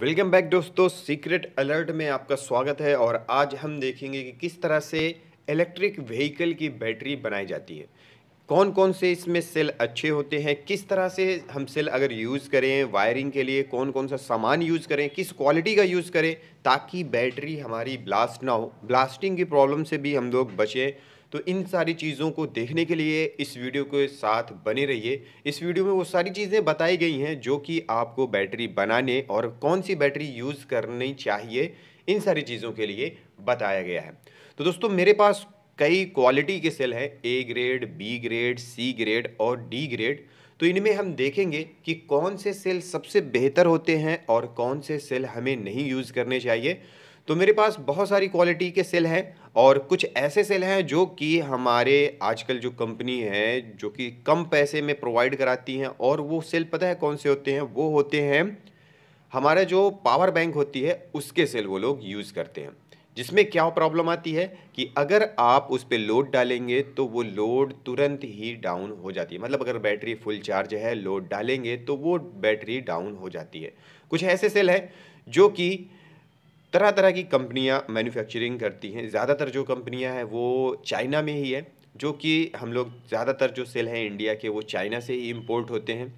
welcome back दोस्तों secret alert में आपका स्वागत है और आज हम देखेंगे कि किस तरह से इलेक्ट्रिक व्हीकल की बैटरी बनाई जाती है कौन कौन से इसमें सेल अच्छे होते हैं किस तरह से हम सेल अगर यूज़ करें वायरिंग के लिए कौन कौन सा सामान यूज़ करें किस क्वालिटी का यूज़ करें ताकि बैटरी हमारी ब्लास्ट ना हो ब्लास्टिंग की प्रॉब्लम से भी हम लोग बचें तो इन सारी चीज़ों को देखने के लिए इस वीडियो के साथ बने रहिए इस वीडियो में वो सारी चीज़ें बताई गई हैं जो कि आपको बैटरी बनाने और कौन सी बैटरी यूज़ करनी चाहिए इन सारी चीज़ों के लिए बताया गया है तो दोस्तों मेरे पास कई क्वालिटी के सेल हैं A grade B grade C grade और डी ग्रेड तो इनमें हम देखेंगे कि कौन से सेल सबसे बेहतर होते हैं और कौन से सेल हमें नहीं यूज़ करने चाहिए तो मेरे पास बहुत सारी क्वालिटी के सेल हैं और कुछ ऐसे सेल हैं जो कि हमारे आजकल जो कंपनी है जो कि कम पैसे में प्रोवाइड कराती हैं और वो सेल पता है कौन से होते हैं वो होते हैं हमारा जो पावर बैंक होती है उसके सेल वो लोग यूज़ करते हैं जिसमें क्या प्रॉब्लम आती है कि अगर आप उस पर लोड डालेंगे तो वो लोड तुरंत ही डाउन हो जाती है मतलब अगर बैटरी फुल चार्ज है लोड डालेंगे तो वो बैटरी डाउन हो जाती है कुछ ऐसे सेल हैं जो कि तरह तरह की कंपनियां मैन्युफैक्चरिंग करती हैं ज़्यादातर जो कंपनियां हैं वो चाइना में ही है जो कि हम लोग ज़्यादातर जो सेल हैं इंडिया के वो चाइना से ही इम्पोर्ट होते हैं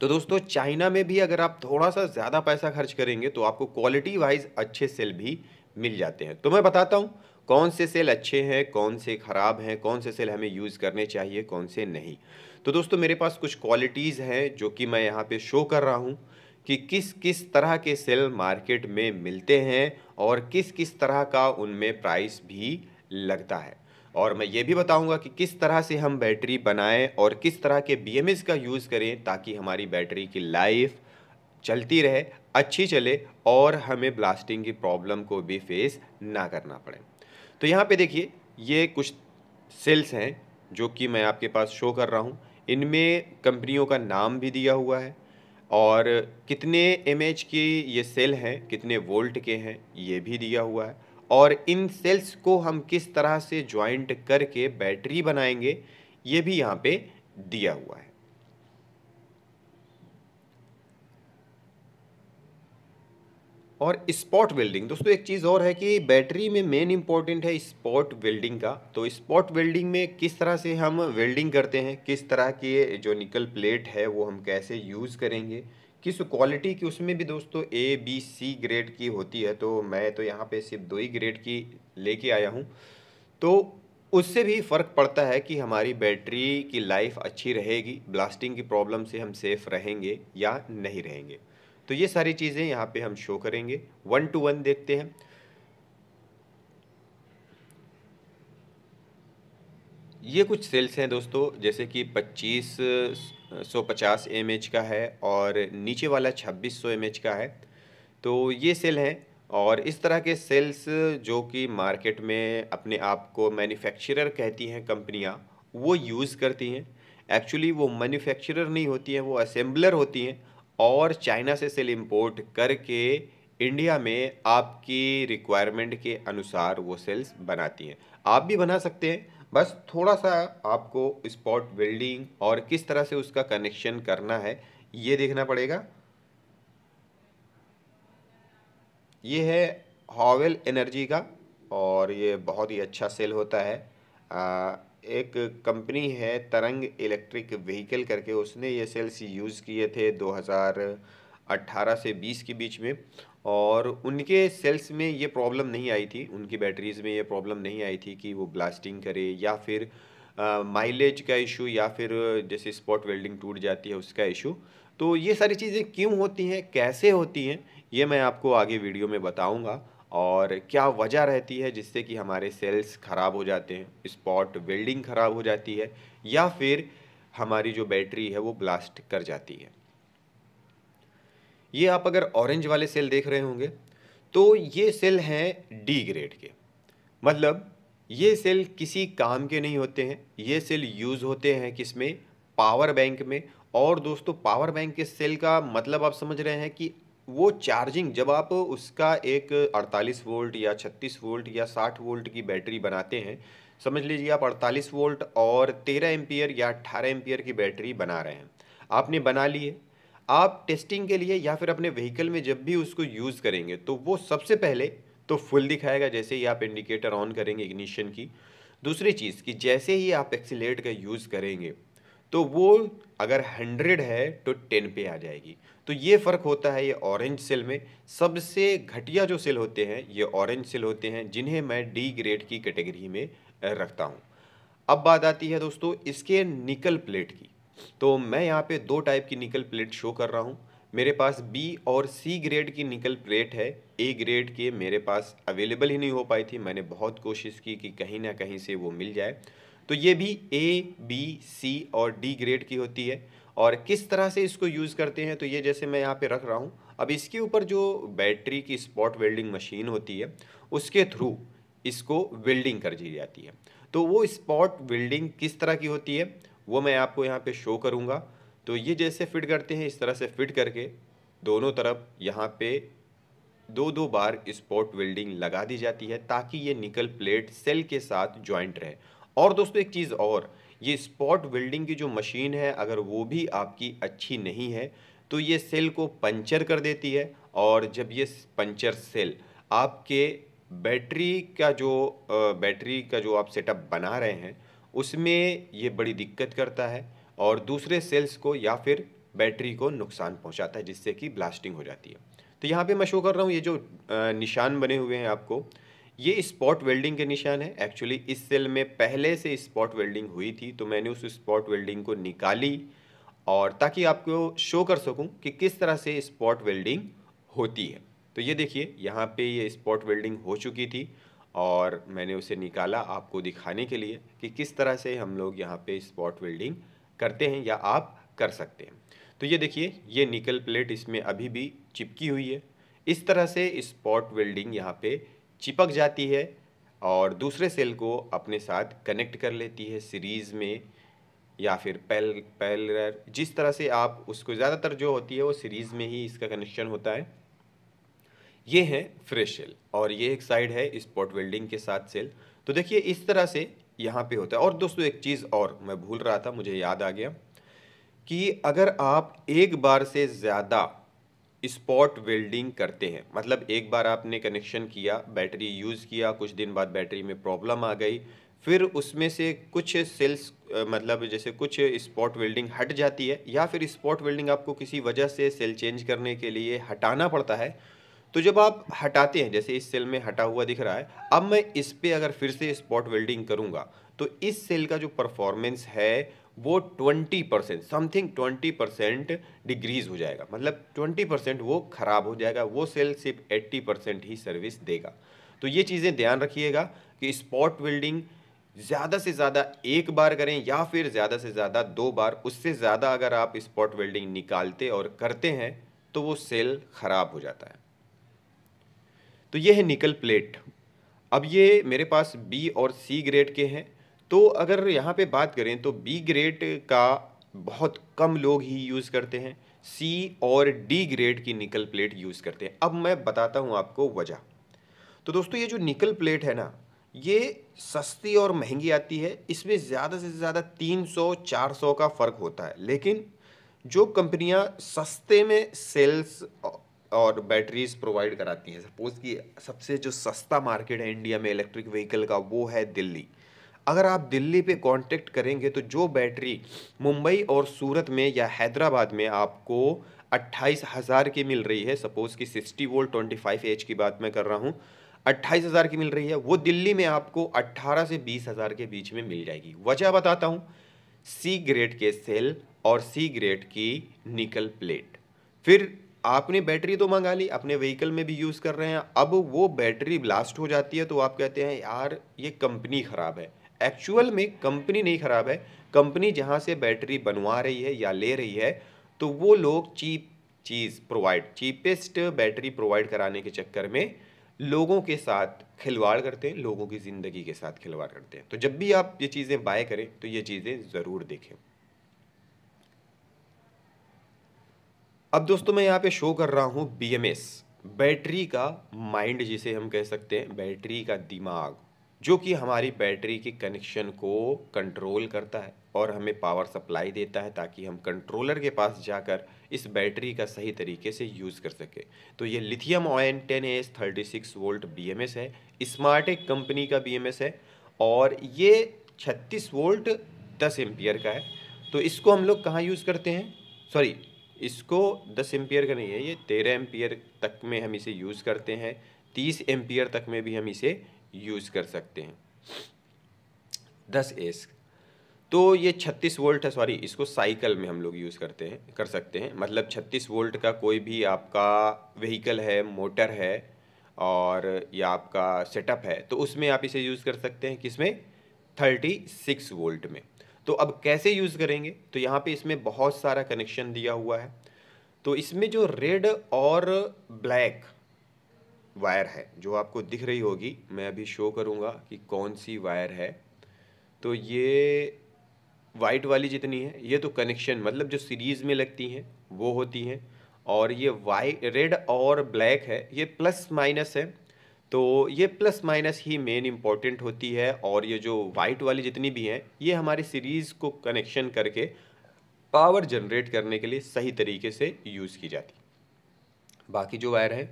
तो दोस्तों चाइना में भी अगर आप थोड़ा सा ज़्यादा पैसा खर्च करेंगे तो आपको क्वालिटी वाइज अच्छे सेल भी मिल जाते हैं तो मैं बताता हूँ कौन से सेल अच्छे हैं कौन से ख़राब हैं कौन से सेल हमें यूज़ करने चाहिए कौन से नहीं तो दोस्तों मेरे पास कुछ क्वालिटीज़ हैं जो कि मैं यहाँ पे शो कर रहा हूँ कि किस किस तरह के सेल मार्केट में मिलते हैं और किस किस तरह का उनमें प्राइस भी लगता है और मैं ये भी बताऊंगा कि किस तरह से हम बैटरी बनाएं और किस तरह के बी का यूज़ करें ताकि हमारी बैटरी की लाइफ चलती रहे अच्छी चले और हमें ब्लास्टिंग की प्रॉब्लम को भी फेस ना करना पड़े तो यहाँ पे देखिए ये कुछ सेल्स हैं जो कि मैं आपके पास शो कर रहा हूँ इनमें कंपनियों का नाम भी दिया हुआ है और कितने एम की ये सेल हैं कितने वोल्ट के हैं ये भी दिया हुआ है और इन सेल्स को हम किस तरह से ज्वाइंट करके बैटरी बनाएंगे ये भी यहाँ पे दिया हुआ है और स्पॉट वेल्डिंग दोस्तों एक चीज़ और है कि बैटरी में मेन इम्पॉर्टेंट है स्पॉट वेल्डिंग का तो स्पॉट वेल्डिंग में किस तरह से हम वेल्डिंग करते हैं किस तरह की जो निकल प्लेट है वो हम कैसे यूज़ करेंगे किस क्वालिटी की उसमें भी दोस्तों ए बी सी ग्रेड की होती है तो मैं तो यहाँ पे सिर्फ दो ही ग्रेड की लेके आया हूँ तो उससे भी फ़र्क पड़ता है कि हमारी बैटरी की लाइफ अच्छी रहेगी ब्लास्टिंग की प्रॉब्लम से हम सेफ़ रहेंगे या नहीं रहेंगे तो ये सारी चीज़ें यहाँ पे हम शो करेंगे वन टू वन देखते हैं ये कुछ सेल्स हैं दोस्तों जैसे कि पच्चीस सौ पचास एम एच का है और नीचे वाला छब्बीस सौ एमएच का है तो ये सेल हैं और इस तरह के सेल्स जो कि मार्केट में अपने आप को मैन्युफैक्चरर कहती हैं कंपनियां वो यूज़ करती हैं एक्चुअली वो मैन्युफैक्चरर नहीं होती हैं वो असेंबलर होती हैं और चाइना से सेल इम्पोर्ट करके इंडिया में आपकी रिक्वायरमेंट के अनुसार वो सेल्स बनाती हैं आप भी बना सकते हैं बस थोड़ा सा आपको स्पॉट वेल्डिंग और किस तरह से उसका कनेक्शन करना है ये देखना पड़ेगा ये है हॉवेल एनर्जी का और ये बहुत ही अच्छा सेल होता है आ, एक कंपनी है तरंग इलेक्ट्रिक व्हीकल करके उसने ये सेल्स यूज़ किए थे 2018 से 20 के बीच में और उनके सेल्स में ये प्रॉब्लम नहीं आई थी उनकी बैटरीज़ में ये प्रॉब्लम नहीं आई थी कि वो ब्लास्टिंग करे या फिर माइलेज का इशू या फिर जैसे स्पॉट वेल्डिंग टूट जाती है उसका इशू तो ये सारी चीज़ें क्यों होती हैं कैसे होती हैं ये मैं आपको आगे वीडियो में बताऊँगा और क्या वजह रहती है जिससे कि हमारे सेल्स ख़राब हो जाते हैं स्पॉट वेल्डिंग ख़राब हो जाती है या फिर हमारी जो बैटरी है वो ब्लास्ट कर जाती है ये आप अगर ऑरेंज वाले सेल देख रहे होंगे तो ये सेल हैं डी ग्रेड के मतलब ये सेल किसी काम के नहीं होते हैं ये सेल यूज़ होते हैं किस में पावर बैंक में और दोस्तों पावर बैंक के सेल का मतलब आप समझ रहे हैं कि वो चार्जिंग जब आप उसका एक 48 वोल्ट या 36 वोल्ट या 60 वोल्ट की बैटरी बनाते हैं समझ लीजिए आप 48 वोल्ट और 13 एम्पियर या 18 एम्पियर की बैटरी बना रहे हैं आपने बना लिए आप टेस्टिंग के लिए या फिर अपने व्हीकल में जब भी उसको यूज़ करेंगे तो वो सबसे पहले तो फुल दिखाएगा जैसे ही आप इंडिकेटर ऑन करेंगे इग्निशन की दूसरी चीज़ कि जैसे ही आप एक्सीट का यूज़ करेंगे तो वो अगर हंड्रेड है तो टेन पे आ जाएगी तो ये फ़र्क होता है ये ऑरेंज सेल में सबसे घटिया जो सेल होते हैं ये ऑरेंज सेल होते हैं जिन्हें मैं डी ग्रेड की कैटेगरी में रखता हूँ अब बात आती है दोस्तों इसके निकल प्लेट की तो मैं यहाँ पे दो टाइप की निकल प्लेट शो कर रहा हूँ मेरे पास बी और सी ग्रेड की निकल प्लेट है ए ग्रेड के मेरे पास अवेलेबल ही नहीं हो पाई थी मैंने बहुत कोशिश की कि कहीं ना कहीं से वो मिल जाए तो ये भी ए बी सी और डी ग्रेड की होती है और किस तरह से इसको यूज़ करते हैं तो ये जैसे मैं यहाँ पे रख रहा हूँ अब इसके ऊपर जो बैटरी की स्पॉट वेल्डिंग मशीन होती है उसके थ्रू इसको वेल्डिंग कर दी जाती है तो वो स्पॉट वेल्डिंग किस तरह की होती है वो मैं आपको यहाँ पे शो करूँगा तो ये जैसे फिट करते हैं इस तरह से फिट करके दोनों तरफ यहाँ पे दो दो बार स्पॉट वेल्डिंग लगा दी जाती है ताकि ये निकल प्लेट सेल के साथ ज्वाइंट रहे और दोस्तों एक चीज़ और ये स्पॉट वेल्डिंग की जो मशीन है अगर वो भी आपकी अच्छी नहीं है तो ये सेल को पंचर कर देती है और जब ये पंचर सेल आपके बैटरी का जो बैटरी का जो आप सेटअप बना रहे हैं उसमें ये बड़ी दिक्कत करता है और दूसरे सेल्स को या फिर बैटरी को नुकसान पहुंचाता है जिससे कि ब्लास्टिंग हो जाती है तो यहाँ पे मैं शो कर रहा हूँ ये जो निशान बने हुए हैं आपको ये स्पॉट वेल्डिंग के निशान है एक्चुअली इस सेल में पहले से स्पॉट वेल्डिंग हुई थी तो मैंने उस स्पॉट वेल्डिंग को निकाली और ताकि आपको शो कर सकूं कि किस तरह से स्पॉट वेल्डिंग होती है तो ये देखिए यहाँ पे ये स्पॉट वेल्डिंग हो चुकी थी और मैंने उसे निकाला आपको दिखाने के लिए कि किस तरह से हम लोग यहाँ पे स्पॉट वेल्डिंग करते हैं या आप कर सकते हैं तो ये देखिए ये निकल प्लेट इसमें अभी भी चिपकी हुई है इस तरह से स्पॉट वेल्डिंग यहाँ पे चिपक जाती है और दूसरे सेल को अपने साथ कनेक्ट कर लेती है सीरीज़ में या फिर पैल पैलर जिस तरह से आप उसको ज़्यादातर जो होती है वो सीरीज़ में ही इसका कनेक्शन होता है ये है फ्रेश सेल और ये एक साइड है स्पॉट वेल्डिंग के साथ सेल तो देखिए इस तरह से यहाँ पे होता है और दोस्तों एक चीज़ और मैं भूल रहा था मुझे याद आ गया कि अगर आप एक बार से ज़्यादा स्पॉट वेल्डिंग करते हैं मतलब एक बार आपने कनेक्शन किया बैटरी यूज़ किया कुछ दिन बाद बैटरी में प्रॉब्लम आ गई फिर उसमें से कुछ सेल्स मतलब जैसे कुछ स्पॉट वेल्डिंग हट जाती है या फिर स्पॉट वेल्डिंग आपको किसी वजह से सेल चेंज करने के लिए हटाना पड़ता है तो जब आप हटाते हैं जैसे इस सेल में हटा हुआ दिख रहा है अब मैं इस पर अगर फिर से स्पॉट वेल्डिंग करूँगा तो इस सेल का जो परफॉर्मेंस है वो twenty percent something twenty percent degrees हो जाएगा मतलब ट्वेंटी परसेंट वो ख़राब हो जाएगा वो सेल सिर्फ एट्टी परसेंट ही सर्विस देगा तो ये चीज़ें ध्यान रखिएगा कि स्पॉट वेल्डिंग ज़्यादा से ज़्यादा एक बार करें या फिर ज़्यादा से ज़्यादा दो बार उससे ज़्यादा अगर आप स्पॉट वेल्डिंग निकालते और करते हैं तो वो सेल ख़राब हो जाता है तो ये है निकल प्लेट अब ये मेरे पास बी और सी ग्रेड के हैं तो अगर यहाँ पे बात करें तो बी ग्रेड का बहुत कम लोग ही यूज़ करते हैं सी और डी ग्रेड की निकल प्लेट यूज़ करते हैं अब मैं बताता हूँ आपको वजह तो दोस्तों ये जो निकल प्लेट है ना ये सस्ती और महंगी आती है इसमें ज़्यादा से ज़्यादा 300 400 का फ़र्क होता है लेकिन जो कंपनियाँ सस्ते में सेल्स और बैटरीज प्रोवाइड कराती हैं सपोज़ कि सबसे जो सस्ता मार्केट है इंडिया में इलेक्ट्रिक व्हीकल का वो है दिल्ली अगर आप दिल्ली पे कांटेक्ट करेंगे तो जो बैटरी मुंबई और सूरत में या हैदराबाद में आपको अट्ठाईस हज़ार की मिल रही है सपोज़ कि sixty volt twenty five H की बात मैं कर रहा हूँ अट्ठाईस हज़ार की मिल रही है वो दिल्ली में आपको अट्ठारह से बीस हज़ार के बीच में मिल जाएगी वजह बताता हूँ सी ग्रेड के सेल और सी ग्रेड की निकल प्लेट फिर आपने बैटरी तो मंगा ली अपने व्हीकल में भी यूज़ कर रहे हैं अब वो बैटरी ब्लास्ट हो जाती है तो आप कहते हैं यार ये कंपनी ख़राब है एक्चुअल में कंपनी नहीं ख़राब है कंपनी जहाँ से बैटरी बनवा रही है या ले रही है तो वो लोग चीप चीज़ प्रोवाइड चीपेस्ट बैटरी प्रोवाइड कराने के चक्कर में लोगों के साथ खिलवाड़ करते हैं लोगों की ज़िंदगी के साथ खिलवाड़ करते हैं तो जब भी आप ये चीज़ें बाय करें तो ये चीज़ें ज़रूर देखें अब दोस्तों मैं यहाँ पे शो कर रहा हूँ बी बैटरी का माइंड जिसे हम कह सकते हैं बैटरी का दिमाग जो कि हमारी बैटरी के कनेक्शन को कंट्रोल करता है और हमें पावर सप्लाई देता है ताकि हम कंट्रोलर के पास जाकर इस बैटरी का सही तरीके से यूज़ कर सकें तो ये lithium ion ten S thirty six volt B M S है स्मार्टेक कंपनी का बी एम एस है और ये छत्तीस वोल्ट दस एम्पियर का है तो इसको हम लोग कहाँ यूज़ करते हैं सॉरी इसको दस एम्पियर का नहीं है ये तेरह एम्पियर तक में हम इसे यूज़ करते हैं तीस एम्पियर तक में भी हम इसे यूज़ कर सकते हैं दस एस तो ये छत्तीस वोल्ट है सॉरी इसको साइकिल में हम लोग यूज़ करते हैं कर सकते हैं मतलब छत्तीस वोल्ट का कोई भी आपका व्हीकल है मोटर है और या आपका सेटअप है तो उसमें आप इसे यूज़ कर सकते हैं किसमें थर्टी सिक्स वोल्ट में तो अब कैसे यूज़ करेंगे तो यहाँ पे इसमें बहुत सारा कनेक्शन दिया हुआ है तो इसमें जो रेड और ब्लैक वायर है जो आपको दिख रही होगी मैं अभी शो करूँगा कि कौन सी वायर है तो ये वाइट वाली जितनी है ये तो कनेक्शन मतलब जो सीरीज़ में लगती हैं वो होती हैं और ये वाइट रेड और ब्लैक है ये प्लस माइनस है तो ये प्लस माइनस ही मेन इम्पॉर्टेंट होती है और ये जो वाइट वाली जितनी भी हैं ये हमारी सीरीज़ को कनेक्शन करके पावर जनरेट करने के लिए सही तरीके से यूज़ की जाती बाकी जो वायर हैं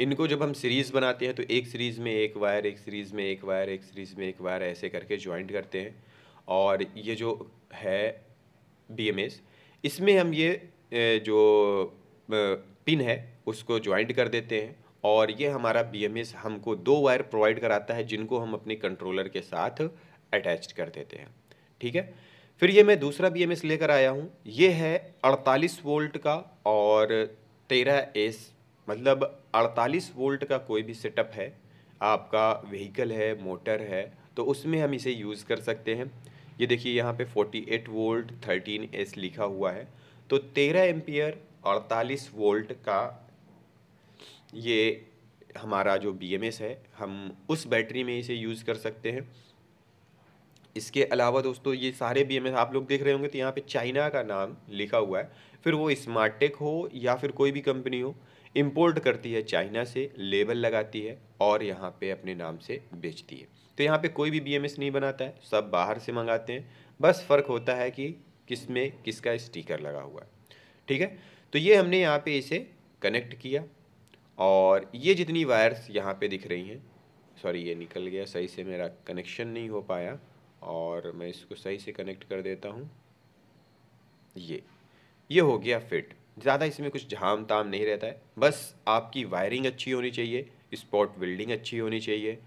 इनको जब हम सीरीज़ बनाते हैं तो एक सीरीज़ में एक वायर एक सीरीज़ में एक वायर एक सीरीज़ में एक वायर ऐसे करके ज्वाइंट करते हैं और ये जो है बी इसमें हम ये जो पिन है उसको ज्वाइंट कर देते हैं और ये हमारा बी हमको दो वायर प्रोवाइड कराता है जिनको हम अपने कंट्रोलर के साथ अटैच कर देते हैं ठीक है फिर ये मैं दूसरा बी लेकर आया हूँ ये है 48 वोल्ट का और 13 एस मतलब 48 वोल्ट का कोई भी सेटअप है आपका व्हीकल है मोटर है तो उसमें हम इसे यूज़ कर सकते हैं ये देखिए यहाँ पे 48 वोल्ट 13 एस लिखा हुआ है तो 13 एम्पियर 48 वोल्ट का ये हमारा जो बी है हम उस बैटरी में इसे यूज़ कर सकते हैं इसके अलावा दोस्तों ये सारे बी आप लोग देख रहे होंगे तो यहाँ पे चाइना का नाम लिखा हुआ है फिर वो स्मार्ट टेक हो या फिर कोई भी कंपनी हो इम्पोर्ट करती है चाइना से लेबल लगाती है और यहाँ पे अपने नाम से बेचती है तो यहाँ पे कोई भी बीएमएस नहीं बनाता है सब बाहर से मंगाते हैं बस फ़र्क होता है कि किस में किसका स्टिकर लगा हुआ है ठीक है तो ये हमने यहाँ पे इसे कनेक्ट किया और ये जितनी वायर्स यहाँ पे दिख रही हैं सॉरी ये निकल गया सही से मेरा कनेक्शन नहीं हो पाया और मैं इसको सही से कनेक्ट कर देता हूँ ये ये हो गया फिट ज़्यादा इसमें कुछ झाम ताम नहीं रहता है बस आपकी वायरिंग अच्छी होनी चाहिए स्पॉट वेल्डिंग अच्छी होनी चाहिए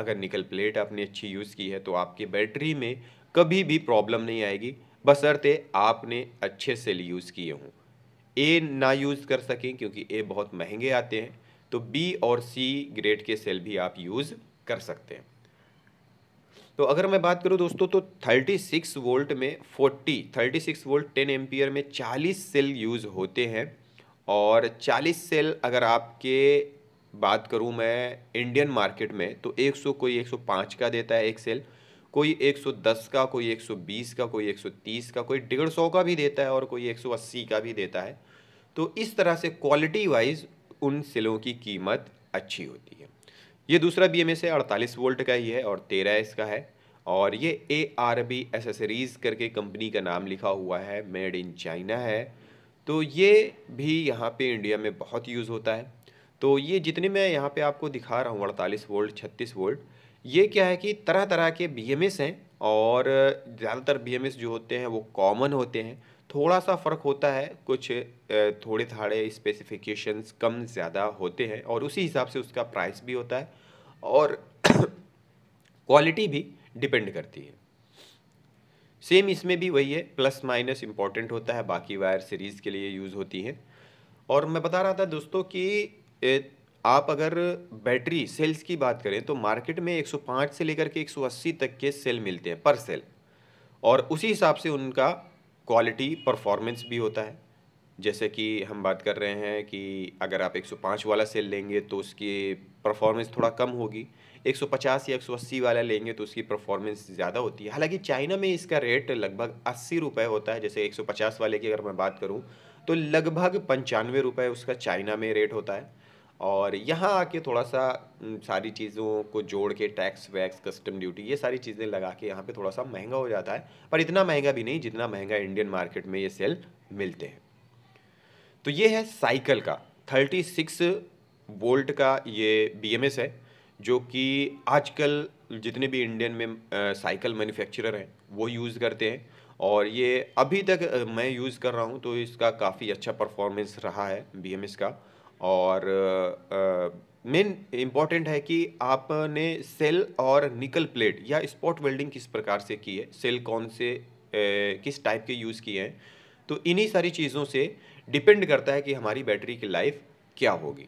अगर निकल प्लेट आपने अच्छी यूज़ की है तो आपकी बैटरी में कभी भी प्रॉब्लम नहीं आएगी बसरते आपने अच्छे सेल यूज़ किए हों ए ना यूज़ कर सकें क्योंकि ए बहुत महंगे आते हैं तो बी और सी ग्रेड के सेल भी आप यूज़ कर सकते हैं तो अगर मैं बात करूँ दोस्तों तो 36 वोल्ट में 40 36 वोल्ट 10 एम्पियर में 40 सेल यूज़ होते हैं और 40 सेल अगर आपके बात करूँ मैं इंडियन मार्केट में तो 100 कोई 105 का देता है एक सेल कोई 110 का कोई 120 का कोई 130 का कोई डेढ़ सौ का भी देता है और कोई 180 का भी देता है तो इस तरह से क्वालिटी वाइज उन सेलों की कीमत अच्छी होती है ये दूसरा बी एम एस है अड़तालीस वोल्ट का ही है और तेरह इसका है और ये ए आर बी एसेसरीज़ करके कंपनी का नाम लिखा हुआ है मेड इन चाइना है तो ये भी यहाँ पे इंडिया में बहुत यूज़ होता है तो ये जितने मैं यहाँ पे आपको दिखा रहा हूँ अड़तालीस वोल्ट छत्तीस वोल्ट ये क्या है कि तरह तरह के बी एम एस हैं और ज़्यादातर बी एम एस जो होते हैं वो कॉमन होते हैं थोड़ा सा फ़र्क होता है कुछ थोड़े थाड़े स्पेसिफिकेशंस कम ज़्यादा होते हैं और उसी हिसाब से उसका प्राइस भी होता है और क्वालिटी भी डिपेंड करती है सेम इसमें भी वही है प्लस माइनस इम्पॉर्टेंट होता है बाकी वायर सीरीज़ के लिए यूज़ होती है और मैं बता रहा था दोस्तों कि आप अगर बैटरी सेल्स की बात करें तो मार्केट में 105 से लेकर के 180 तक के सेल मिलते हैं पर सेल और उसी हिसाब से उनका क्वालिटी परफॉर्मेंस भी होता है जैसे कि हम बात कर रहे हैं कि अगर आप 105 वाला सेल लेंगे तो उसकी परफॉर्मेंस थोड़ा कम होगी 150 या 180 वाला लेंगे तो उसकी परफॉर्मेंस ज़्यादा होती है हालांकि चाइना में इसका रेट लगभग अस्सी रुपये होता है जैसे 150 वाले की अगर मैं बात करूँ तो लगभग पंचानवे रुपये उसका चाइना में रेट होता है और यहाँ आके थोड़ा सा सारी चीज़ों को जोड़ के टैक्स वैक्स कस्टम ड्यूटी ये सारी चीज़ें लगा के यहाँ पे थोड़ा सा महंगा हो जाता है पर इतना महंगा भी नहीं जितना महंगा इंडियन मार्केट में ये सेल मिलते हैं तो ये है साइकिल का थर्टी सिक्स वोल्ट का ये बीएमएस है जो कि आजकल जितने भी इंडियन में साइकिल मैन्युफैक्चरर हैं वो यूज़ करते हैं और ये अभी तक मैं यूज़ कर रहा हूँ तो इसका काफ़ी अच्छा परफॉर्मेंस रहा है बीएमएस का और मेन इम्पॉर्टेंट है कि आपने सेल और निकल प्लेट या स्पॉट वेल्डिंग किस प्रकार से की है सेल कौन से ए, किस टाइप के यूज़ किए हैं तो इन्हीं सारी चीज़ों से डिपेंड करता है कि हमारी बैटरी की लाइफ क्या होगी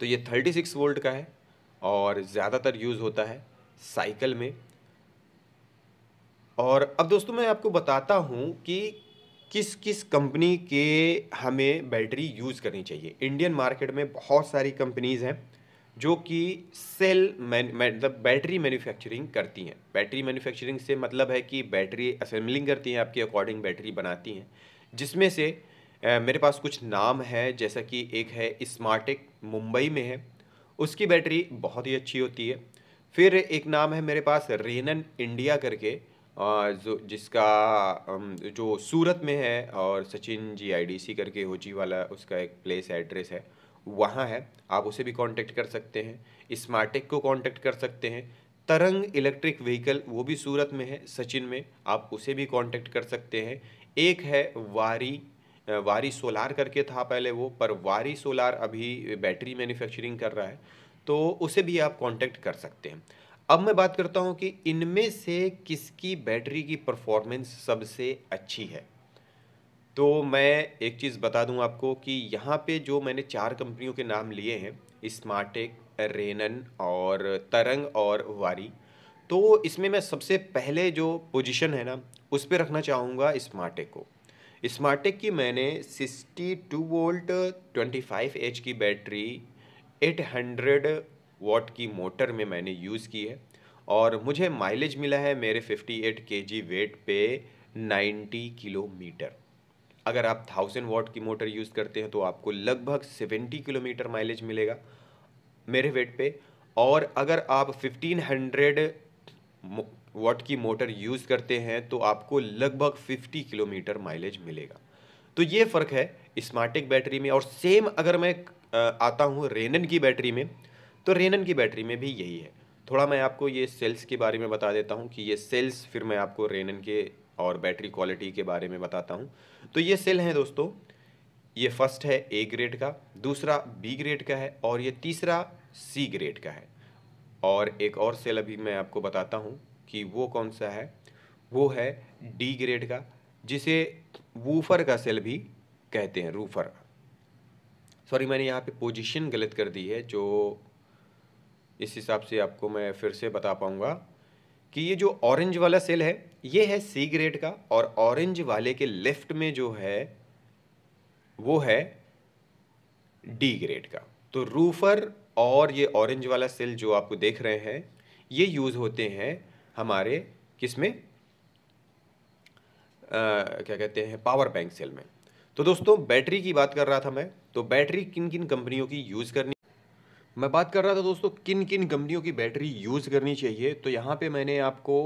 तो ये 36 वोल्ट का है और ज़्यादातर यूज़ होता है साइकिल में और अब दोस्तों मैं आपको बताता हूँ कि किस किस कंपनी के हमें बैटरी यूज़ करनी चाहिए इंडियन मार्केट में बहुत सारी कंपनीज़ हैं जो कि सेल मतलब बैटरी मैन्युफैक्चरिंग करती हैं बैटरी मैन्युफैक्चरिंग से मतलब है कि बैटरी असेंबलिंग करती हैं आपके अकॉर्डिंग बैटरी बनाती हैं जिसमें से मेरे पास कुछ नाम है जैसा कि एक है स्मार्टिक मुंबई में है उसकी बैटरी बहुत ही अच्छी होती है फिर एक नाम है मेरे पास रेनन इंडिया करके जो जिसका जो सूरत में है और सचिन जी आईडीसी करके होजी वाला उसका एक प्लेस एड्रेस है वहाँ है आप उसे भी कांटेक्ट कर सकते हैं स्मार्टिक को कांटेक्ट कर सकते हैं तरंग इलेक्ट्रिक व्हीकल वो भी सूरत में है सचिन में आप उसे भी कांटेक्ट कर सकते हैं एक है वारी वारी सोलार करके था पहले वो पर वारी सोलार अभी बैटरी मैन्युफैक्चरिंग कर रहा है तो उसे भी आप कांटेक्ट कर सकते हैं अब मैं बात करता हूँ कि इनमें से किसकी बैटरी की परफॉर्मेंस सबसे अच्छी है तो मैं एक चीज़ बता दूं आपको कि यहाँ पे जो मैंने चार कंपनियों के नाम लिए हैं स्मार्टेक रेनन और तरंग और वारी तो इसमें मैं सबसे पहले जो पोजीशन है ना उस पर रखना चाहूँगा स्मार्टेक को स्मार्टेक की मैंने 62 वोल्ट 25 एच की बैटरी 800 वॉट की मोटर में मैंने यूज़ की है और मुझे माइलेज मिला है मेरे 58 जी वेट पे 90 किलोमीटर अगर आप थाउजेंड वॉट की मोटर यूज़ करते हैं तो आपको लगभग सेवेंटी किलोमीटर माइलेज मिलेगा मेरे वेट पे और अगर आप फिफ्टीन हंड्रेड वॉट की मोटर यूज़ करते हैं तो आपको लगभग 50 किलोमीटर माइलेज मिलेगा तो ये फ़र्क है स्मार्टिक बैटरी में और सेम अगर मैं आता हूँ रेनन की बैटरी में तो रेनन की बैटरी में भी यही है थोड़ा मैं आपको ये सेल्स के बारे में बता देता हूँ कि ये सेल्स फिर मैं आपको रेनन के और बैटरी क्वालिटी के बारे में बताता हूँ तो ये सेल हैं दोस्तों ये फर्स्ट है ए ग्रेड का दूसरा बी ग्रेड का है और ये तीसरा सी ग्रेड का है और एक और सेल अभी मैं आपको बताता हूँ कि वो कौन सा है वो है डी ग्रेड का जिसे वूफर का सेल भी कहते हैं रूफर सॉरी मैंने यहाँ पे पोजीशन गलत कर दी है जो इस हिसाब से आपको मैं फिर से बता पाऊँगा कि ये जो ऑरेंज वाला सेल है ये है सी ग्रेड का और ऑरेंज वाले के लेफ्ट में जो है वो है डी ग्रेड का तो रूफर और ये ऑरेंज वाला सेल जो आपको देख रहे हैं ये यूज़ होते हैं हमारे किस में आ, क्या कहते हैं पावर बैंक सेल में तो दोस्तों बैटरी की बात कर रहा था मैं तो बैटरी किन किन कंपनियों की यूज़ करनी मैं बात कर रहा था दोस्तों किन किन कंपनियों की बैटरी यूज़ करनी चाहिए तो यहाँ पे मैंने आपको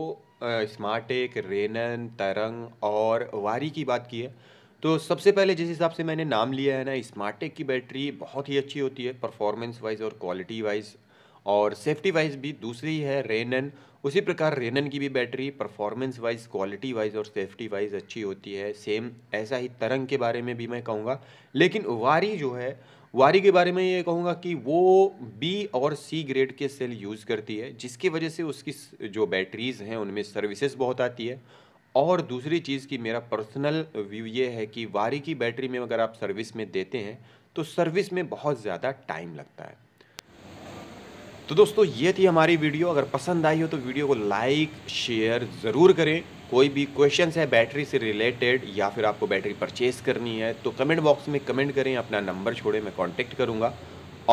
स्मार्टेक रेनन तरंग और वारी की बात की है तो सबसे पहले जिस हिसाब से मैंने नाम लिया है ना स्मार्टेक की बैटरी बहुत ही अच्छी होती है परफॉर्मेंस वाइज और क्वालिटी वाइज और सेफ्टी वाइज भी दूसरी है रेनन उसी प्रकार रेनन की भी battery performance wise quality wise और सेफ्टी वाइज अच्छी होती है सेम ऐसा ही तरंग के बारे में भी मैं कहूँगा लेकिन वारी जो है वारी के बारे में ये कहूँगा कि वो बी और सी ग्रेड के सेल यूज़ करती है जिसकी वजह से उसकी जो बैटरीज़ हैं उनमें सर्विसेज बहुत आती है और दूसरी चीज़ की मेरा पर्सनल व्यू ये है कि वारी की बैटरी में अगर आप सर्विस में देते हैं तो सर्विस में बहुत ज़्यादा टाइम लगता है तो दोस्तों ये थी हमारी वीडियो अगर पसंद आई हो तो वीडियो को लाइक शेयर ज़रूर करें कोई भी क्वेश्चन है बैटरी से रिलेटेड या फिर आपको बैटरी परचेस करनी है तो कमेंट बॉक्स में कमेंट करें अपना नंबर छोड़ें मैं कांटेक्ट करूँगा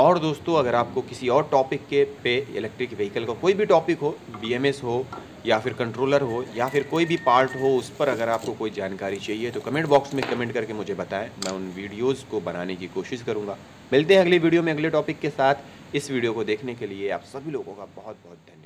और दोस्तों अगर आपको किसी और टॉपिक के पे इलेक्ट्रिक व्हीकल का कोई भी टॉपिक हो बी हो या फिर कंट्रोलर हो या फिर कोई भी पार्ट हो उस पर अगर आपको कोई जानकारी चाहिए तो कमेंट बॉक्स में कमेंट करके मुझे बताएं मैं उन वीडियोज़ को बनाने की कोशिश करूँगा मिलते हैं अगले वीडियो में अगले टॉपिक के साथ इस वीडियो को देखने के लिए आप सभी लोगों का बहुत बहुत धन्यवाद